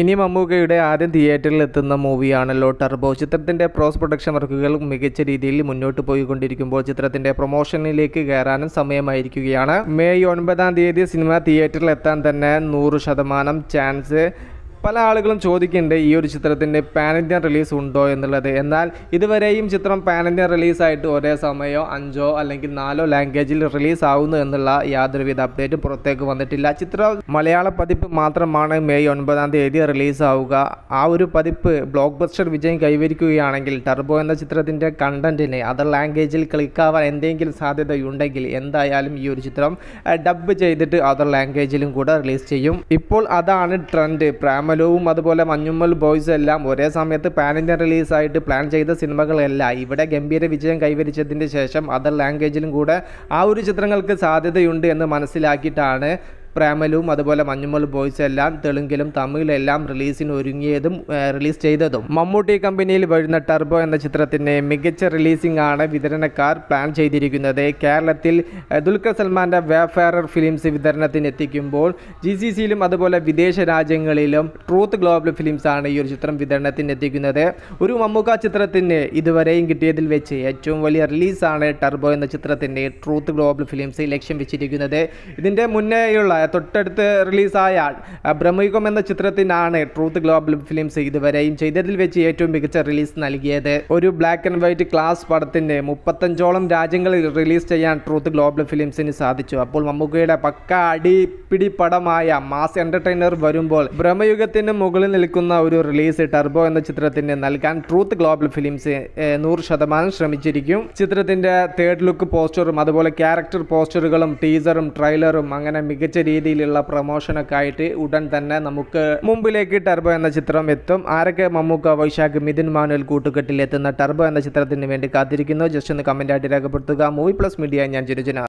ഇനി മമ്മൂക്കയുടെ ആദ്യം തിയേറ്ററിൽ എത്തുന്ന മൂവിയാണല്ലോ ടർബോ ചിത്രത്തിൻ്റെ പ്രോസ് പ്രൊഡക്ഷൻ വർക്കുകൾ മികച്ച രീതിയിൽ മുന്നോട്ട് പോയിക്കൊണ്ടിരിക്കുമ്പോൾ ചിത്രത്തിൻ്റെ പ്രൊമോഷനിലേക്ക് കയറാനും സമയമായിരിക്കുകയാണ് മെയ് ഒൻപതാം തീയതി സിനിമ തിയേറ്ററിൽ എത്താൻ തന്നെ നൂറ് ശതമാനം ചാൻസ് പല ആളുകളും ചോദിക്കുന്നുണ്ട് ഈ ഒരു ചിത്രത്തിൻ്റെ പാൻ ഇന്ത്യൻ റിലീസ് ഉണ്ടോ എന്നുള്ളത് എന്നാൽ ഇതുവരെയും ചിത്രം പാൻ ഇന്ത്യൻ റിലീസായിട്ട് ഒരേ സമയമോ അഞ്ചോ അല്ലെങ്കിൽ നാലോ ലാംഗ്വേജിൽ റിലീസ് ആവുന്നു എന്നുള്ള യാതൊരുവിധ അപ്ഡേറ്റും പുറത്തേക്ക് വന്നിട്ടില്ല ചിത്രം മലയാള പതിപ്പ് മാത്രമാണ് മെയ് ഒൻപതാം തീയതി റിലീസ് ആവുക ആ ഒരു പതിപ്പ് ബ്ലോക്ക് ബസ്റ്റർ വിജയം കൈവരിക്കുകയാണെങ്കിൽ ടർബോ എന്ന ചിത്രത്തിൻ്റെ കണ്ടന്റിന് അതർ ലാംഗ്വേജിൽ ക്ലിക്കാവാൻ എന്തെങ്കിലും സാധ്യതയുണ്ടെങ്കിൽ എന്തായാലും ഈ ഒരു ചിത്രം ഡബ് ചെയ്തിട്ട് അതർ ലാംഗ്വേജിലും കൂടെ റിലീസ് ചെയ്യും ഇപ്പോൾ അതാണ് ട്രെൻഡ് പ്രാമ കമലവും അതുപോലെ മഞ്ഞുമ്മൽ ബോയ്സും എല്ലാം ഒരേ സമയത്ത് പാൻ ഇന്ത്യ റിലീസായിട്ട് പ്ലാൻ ചെയ്ത സിനിമകളല്ല ഇവിടെ ഗംഭീര വിജയം കൈവരിച്ചതിന് ശേഷം അതർ ലാംഗ്വേജിലും കൂടെ ആ ഒരു ചിത്രങ്ങൾക്ക് സാധ്യതയുണ്ട് എന്ന് മനസ്സിലാക്കിയിട്ടാണ് പ്രേമലും അതുപോലെ മഞ്ഞുമൽ ബോയ്സ് എല്ലാം തെലുങ്കിലും തമിഴിലെല്ലാം റിലീസിന് ഒരുങ്ങിയതും റിലീസ് ചെയ്തതും മമ്മൂട്ടി കമ്പനിയിൽ വരുന്ന ടർബോ എന്ന ചിത്രത്തിൻ്റെ മികച്ച റിലീസിംഗ് ആണ് വിതരണക്കാർ പ്ലാൻ ചെയ്തിരിക്കുന്നത് കേരളത്തിൽ ദുൽഖർ സൽമാൻ്റെ വേഫെയർ ഫിലിംസ് വിതരണത്തിന് എത്തിക്കുമ്പോൾ ജി സി സിയിലും അതുപോലെ വിദേശ രാജ്യങ്ങളിലും ട്രൂത്ത് ഗ്ലോബൽ ഫിലിംസ് ആണ് ഈ ഒരു ചിത്രം വിതരണത്തിന് എത്തിക്കുന്നത് ഒരു മമ്മൂക്ക ചിത്രത്തിന് ഇതുവരെയും കിട്ടിയതിൽ വെച്ച് ഏറ്റവും വലിയ റിലീസാണ് ടർബോ എന്ന ചിത്രത്തിൻ്റെ ട്രൂത്ത് ഗ്ലോബൽ ഫിലിംസ് ലക്ഷ്യം വെച്ചിരിക്കുന്നത് ഇതിൻ്റെ മുന്നേയുള്ള തൊട്ടടുത്ത് റിലീസായ ബ്രഹ്മയുഗം എന്ന ചിത്രത്തിനാണ് ട്രൂത്ത് ഗ്ലോബൽ ഫിലിംസ് ഇതുവരെയും ചെയ്തതിൽ വെച്ച് ഏറ്റവും മികച്ച റിലീസ് നൽകിയത് ഒരു ബ്ലാക്ക് ആൻഡ് വൈറ്റ് ക്ലാസ് പടത്തിൻ്റെ മുപ്പത്തഞ്ചോളം രാജ്യങ്ങളിൽ റിലീസ് ചെയ്യാൻ ട്രൂത്ത് ഗ്ലോബൽ ഫിലിംസിന് സാധിച്ചു അപ്പോൾ മമ്മൂക്കയുടെ പക്ക അടിപിടി പടമായ മാസ് എൻ്റർടൈനർ വരുമ്പോൾ ബ്രഹ്മയുഗത്തിന് മുകളിൽ നിൽക്കുന്ന ഒരു റിലീസ് ടർബോ എന്ന ചിത്രത്തിന് നൽകാൻ ട്രൂത്ത് ഗ്ലോബൽ ഫിലിംസ് നൂറ് ശതമാനം ശ്രമിച്ചിരിക്കും ചിത്രത്തിൻ്റെ തേർഡ് ലുക്ക് പോസ്റ്ററും അതുപോലെ ക്യാരക്ടർ പോസ്റ്ററുകളും ടീസറും ട്രെയിലറും അങ്ങനെ മികച്ച രീതി രീതിയിലുള്ള പ്രൊമോഷനൊക്കെ ആയിട്ട് ഉടൻ തന്നെ നമുക്ക് മുമ്പിലേക്ക് ടർബോ എന്ന ചിത്രം എത്തും ആരൊക്കെ മമ്മൂക്ക വൈശാഖ് മിഥുൻ മാനുവൽ കൂട്ടുകെട്ടിൽ എത്തുന്ന ടർബോ എന്ന ചിത്രത്തിന് വേണ്ടി കാത്തിരിക്കുന്നു ജസ്റ്റ് ഒന്ന് കമന്റ് ആയിട്ട് രേഖപ്പെടുത്തുക മൂവി പ്ലസ് മീഡിയ ഞാൻ ചിരുചന